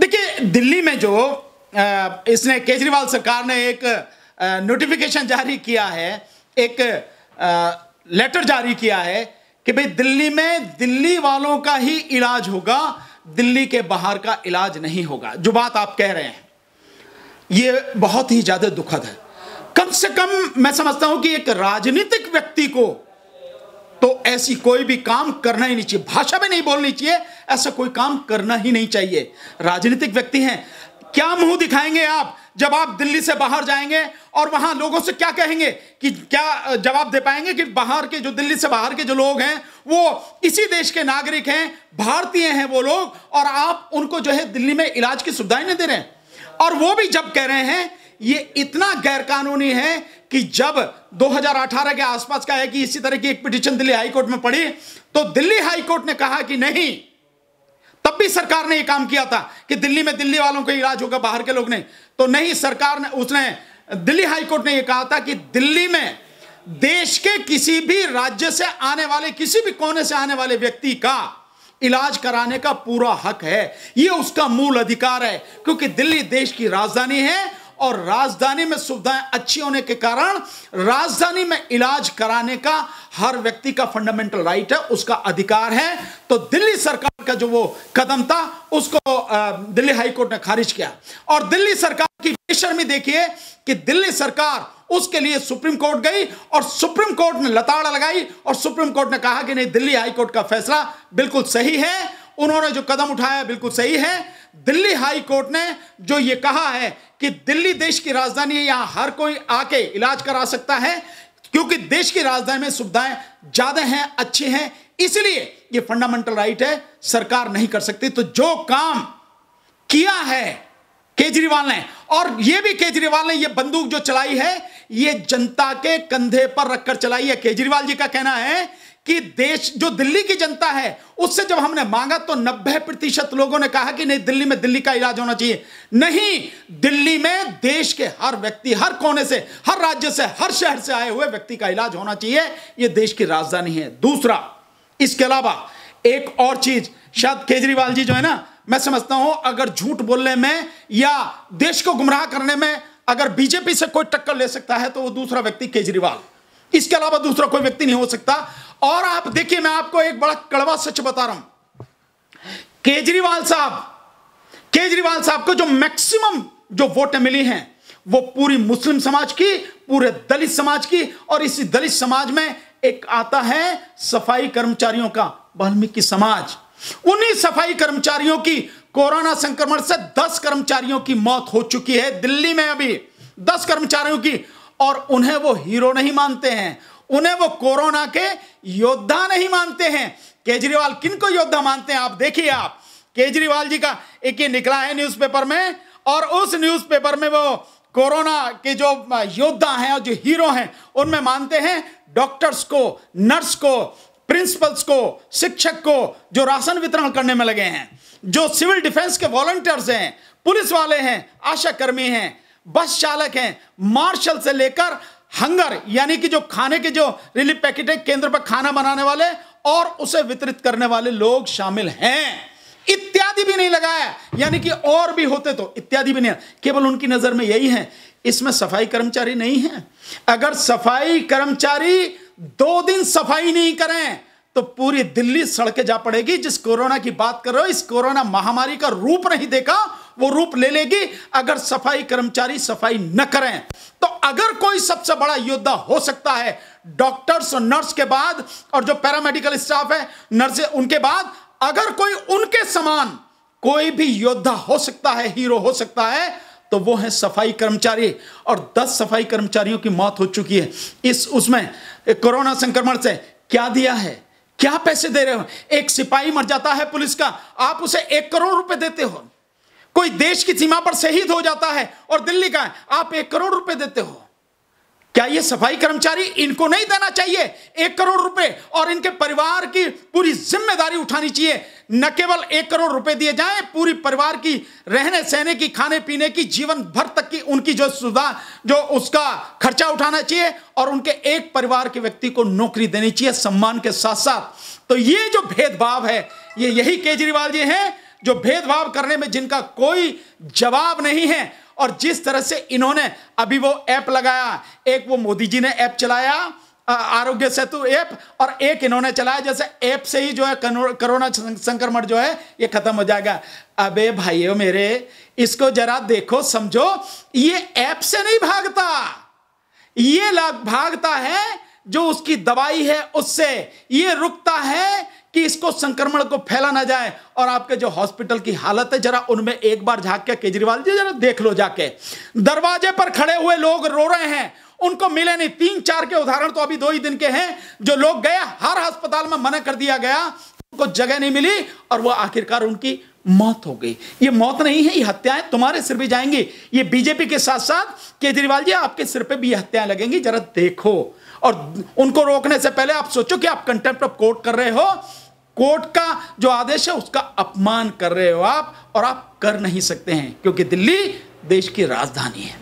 देखिए दिल्ली में जो इसने केजरीवाल सरकार ने एक नोटिफिकेशन जारी किया है एक लेटर जारी किया है कि भाई दिल्ली में दिल्ली वालों का ही इलाज होगा दिल्ली के बाहर का इलाज नहीं होगा जो बात आप कह रहे हैं ये बहुत ही ज़्यादा दुखद है कम से कम मैं समझता हूं कि एक राजनीतिक व्यक्ति को तो ऐसी कोई भी काम करना ही नहीं चाहिए भाषा में नहीं बोलनी चाहिए ऐसा कोई काम करना ही नहीं चाहिए राजनीतिक व्यक्ति हैं क्या मुंह दिखाएंगे आप जब आप दिल्ली से बाहर जाएंगे और वहां लोगों से क्या कहेंगे कि क्या जवाब दे पाएंगे कि बाहर के जो दिल्ली से बाहर के जो लोग हैं वो इसी देश के नागरिक हैं भारतीय हैं वो लोग और आप उनको जो है दिल्ली में इलाज की सुविधाएं नहीं दे रहे हैं और वो भी जब कह रहे हैं ये इतना गैरकानूनी है कि जब 2018 के आसपास का है कि इसी तरह की एक पिटिशन दिल्ली हाईकोर्ट में पड़ी तो दिल्ली हाईकोर्ट ने कहा कि नहीं तब भी सरकार ने यह काम किया था कि दिल्ली में दिल्ली वालों को इलाज होगा बाहर के लोग नहीं तो नहीं सरकार ने उसने दिल्ली हाईकोर्ट ने यह कहा था कि दिल्ली में देश के किसी भी राज्य से आने वाले किसी भी कोने से आने वाले व्यक्ति का इलाज कराने का पूरा हक है यह उसका मूल अधिकार है क्योंकि दिल्ली देश की राजधानी है और राजधानी में सुविधाएं अच्छी होने के कारण राजधानी में इलाज कराने का हर व्यक्ति का फंडामेंटल राइट है उसका अधिकार है तो दिल्ली सरकार का जो वो कदम था उसको दिल्ली हाईकोर्ट ने खारिज किया और दिल्ली सरकार की में देखिए कि दिल्ली सरकार उसके लिए सुप्रीम कोर्ट गई और सुप्रीम कोर्ट ने लताड़ा लगाई और सुप्रीम कोर्ट ने कहा कि नहीं दिल्ली हाईकोर्ट का फैसला बिल्कुल सही है उन्होंने जो कदम उठाया बिल्कुल सही है दिल्ली हाई कोर्ट ने जो ये कहा है कि दिल्ली देश की राजधानी है यहां हर कोई आके इलाज करा सकता है क्योंकि देश की राजधानी में सुविधाएं ज्यादा हैं अच्छी हैं इसलिए ये फंडामेंटल राइट है सरकार नहीं कर सकती तो जो काम किया है केजरीवाल ने और यह भी केजरीवाल ने यह बंदूक जो चलाई है यह जनता के कंधे पर रखकर चलाई है केजरीवाल जी का कहना है कि देश जो दिल्ली की जनता है उससे जब हमने मांगा तो 90 प्रतिशत लोगों ने कहा कि नहीं दिल्ली में दिल्ली का इलाज होना चाहिए नहीं दिल्ली में देश के हर व्यक्ति हर कोने से हर राज्य से हर शहर से आए हुए व्यक्ति का इलाज होना चाहिए यह देश की राजधानी है दूसरा इसके अलावा एक और चीज शायद केजरीवाल जी जो है ना मैं समझता हूं अगर झूठ बोलने में या देश को गुमराह करने में अगर बीजेपी से कोई टक्कर ले सकता है तो वो दूसरा व्यक्ति केजरीवाल इसके अलावा दूसरा कोई व्यक्ति नहीं हो सकता और आप देखिए मैं आपको एक बड़ा कड़वा सच बता रहा हूं केजरीवाल साहब केजरीवाल साहब को जो मैक्सिमम जो वोट मिली हैं वो पूरी मुस्लिम समाज की पूरे दलित समाज की और इसी दलित समाज में एक आता है सफाई कर्मचारियों का वाल्मीकि समाज उन्हीं सफाई कर्मचारियों की कोरोना संक्रमण से 10 कर्मचारियों की मौत हो चुकी है दिल्ली में अभी 10 कर्मचारियों की और उन्हें वो हीरो नहीं मानते हैं उन्हें वो कोरोना के योद्धा नहीं मानते हैं केजरीवाल किनको योद्धा मानते हैं आप देखिए आप केजरीवाल जी का एक ये निकला है न्यूज़पेपर में और उस न्यूज़पेपर में वो कोरोना के जो योद्धा हैं और जो हीरो हैं उनमें मानते हैं डॉक्टर्स को नर्स को प्रिंसिपल्स को शिक्षक को जो राशन वितरण करने में लगे हैं जो सिविल डिफेंस के वॉलंटियर्स हैं पुलिस वाले हैं आशा कर्मी हैं बस चालक हैं मार्शल से लेकर हंगर यानी कि जो खाने के जो रिलीफ पैकेट है केंद्र पर खाना बनाने वाले और उसे वितरित करने वाले लोग शामिल हैं इत्यादि भी नहीं लगाया यानी कि और भी होते तो इत्यादि भी नहीं केवल उनकी नजर में यही है इसमें सफाई कर्मचारी नहीं है अगर सफाई कर्मचारी दो दिन सफाई नहीं करें तो पूरी दिल्ली सड़के जा पड़ेगी जिस कोरोना की बात कर रहे हो इस कोरोना महामारी का रूप नहीं देखा वो रूप ले लेगी अगर सफाई कर्मचारी सफाई न करें तो अगर कोई सबसे बड़ा योद्धा हो सकता है डॉक्टर्स और नर्स के बाद और जो पैरामेडिकल स्टाफ है नर्स उनके बाद अगर कोई उनके समान कोई भी योद्धा हो सकता है हीरो हो सकता है तो वो है सफाई कर्मचारी और 10 सफाई कर्मचारियों की मौत हो चुकी है इस उसमें कोरोना संक्रमण से क्या दिया है क्या पैसे दे रहे हो एक सिपाही मर जाता है पुलिस का आप उसे एक करोड़ रुपए देते हो कोई देश की सीमा पर शहीद हो जाता है और दिल्ली का है, आप एक करोड़ रुपए देते हो क्या ये सफाई कर्मचारी इनको नहीं देना चाहिए एक करोड़ रुपए और इनके परिवार की पूरी जिम्मेदारी उठानी चाहिए न केवल एक करोड़ रुपए दिए जाएं पूरी परिवार की रहने सहने की खाने पीने की जीवन भर तक की उनकी जो सुधा जो उसका खर्चा उठाना चाहिए और उनके एक परिवार के व्यक्ति को नौकरी देनी चाहिए सम्मान के साथ साथ तो ये जो भेदभाव है ये यही केजरीवाल जी हैं जो भेदभाव करने में जिनका कोई जवाब नहीं है और जिस तरह से इन्होंने अभी वो ऐप लगाया एक वो मोदी जी ने ऐप चलाया आरोग्य सेतु ऐप और एक इन्होंने चलाया जैसे ऐप से ही जो है कोरोना संक्रमण जो है ये खत्म हो जाएगा अबे भाइयों मेरे इसको जरा देखो समझो ये ऐप से नहीं भागता ये भागता है जो उसकी दवाई है उससे ये रुकता है कि इसको संक्रमण को फैला ना जाए और आपके जो हॉस्पिटल की हालत है जरा उनमें एक बार झाक के केजरीवाल जी जरा देख लो जाके दरवाजे पर खड़े हुए लोग रो रहे हैं उनको मिले नहीं तीन चार के उदाहरण तो अभी दो ही दिन के हैं जो लोग गए हर अस्पताल में मना कर दिया गया उनको जगह नहीं मिली और वह आखिरकार उनकी मौत हो गई ये मौत नहीं है ये हत्याएं तुम्हारे सिर भी जाएंगी ये बीजेपी के साथ साथ केजरीवाल जी आपके सिर पे भी हत्याएं लगेंगी जरा देखो और उनको रोकने से पहले आप सोचो कि आप कंटेम्प्ट ऑफ कोर्ट कर रहे हो कोर्ट का जो आदेश है उसका अपमान कर रहे हो आप और आप कर नहीं सकते हैं क्योंकि दिल्ली देश की राजधानी है